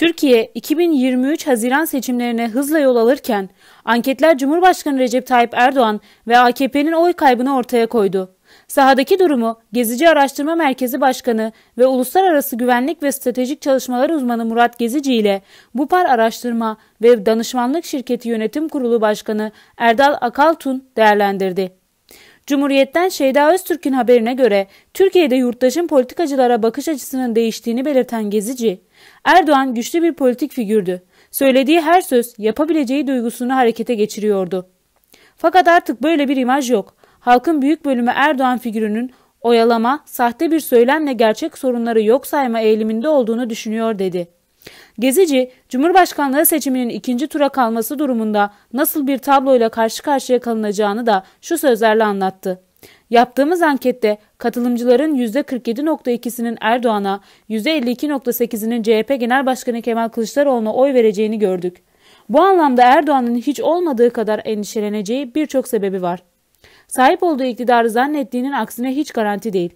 Türkiye 2023 Haziran seçimlerine hızla yol alırken anketler Cumhurbaşkanı Recep Tayyip Erdoğan ve AKP'nin oy kaybını ortaya koydu. Sahadaki durumu Gezici Araştırma Merkezi Başkanı ve Uluslararası Güvenlik ve Stratejik Çalışmalar Uzmanı Murat Gezici ile Bupar Araştırma ve Danışmanlık Şirketi Yönetim Kurulu Başkanı Erdal Akaltun değerlendirdi. Cumhuriyet'ten Şeyda Öztürk'ün haberine göre Türkiye'de yurttaşın politikacılara bakış açısının değiştiğini belirten Gezici, Erdoğan güçlü bir politik figürdü. Söylediği her söz yapabileceği duygusunu harekete geçiriyordu. Fakat artık böyle bir imaj yok. Halkın büyük bölümü Erdoğan figürünün oyalama, sahte bir söylemle gerçek sorunları yok sayma eğiliminde olduğunu düşünüyor dedi. Gezici, Cumhurbaşkanlığı seçiminin ikinci tura kalması durumunda nasıl bir tabloyla karşı karşıya kalınacağını da şu sözlerle anlattı. Yaptığımız ankette katılımcıların %47.2'sinin Erdoğan'a, %52.8'inin CHP Genel Başkanı Kemal Kılıçdaroğlu'na oy vereceğini gördük. Bu anlamda Erdoğan'ın hiç olmadığı kadar endişeleneceği birçok sebebi var. Sahip olduğu iktidarı zannettiğinin aksine hiç garanti değil.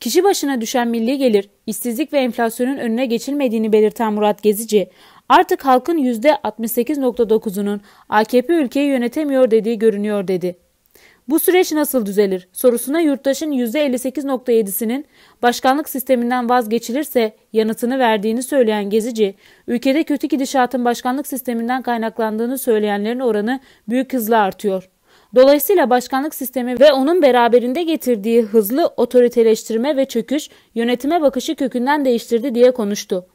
Kişi başına düşen milli gelir, işsizlik ve enflasyonun önüne geçilmediğini belirten Murat Gezici, artık halkın %68.9'unun AKP ülkeyi yönetemiyor dediği görünüyor dedi. Bu süreç nasıl düzelir sorusuna yurttaşın %58.7'sinin başkanlık sisteminden vazgeçilirse yanıtını verdiğini söyleyen Gezici, ülkede kötü gidişatın başkanlık sisteminden kaynaklandığını söyleyenlerin oranı büyük hızla artıyor. Dolayısıyla başkanlık sistemi ve onun beraberinde getirdiği hızlı otoriteleştirme ve çöküş yönetime bakışı kökünden değiştirdi diye konuştu.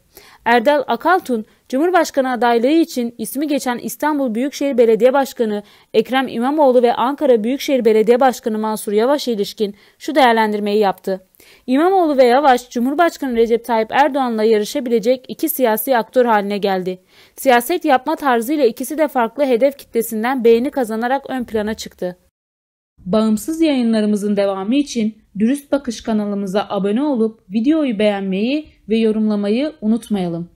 Erdal Akaltun, Cumhurbaşkanı adaylığı için ismi geçen İstanbul Büyükşehir Belediye Başkanı Ekrem İmamoğlu ve Ankara Büyükşehir Belediye Başkanı Mansur Yavaş ilişkin şu değerlendirmeyi yaptı. İmamoğlu ve Yavaş, Cumhurbaşkanı Recep Tayyip Erdoğan'la yarışabilecek iki siyasi aktör haline geldi. Siyaset yapma tarzıyla ikisi de farklı hedef kitlesinden beğeni kazanarak ön plana çıktı. Bağımsız yayınlarımızın devamı için Dürüst Bakış kanalımıza abone olup videoyu beğenmeyi ve yorumlamayı unutmayalım.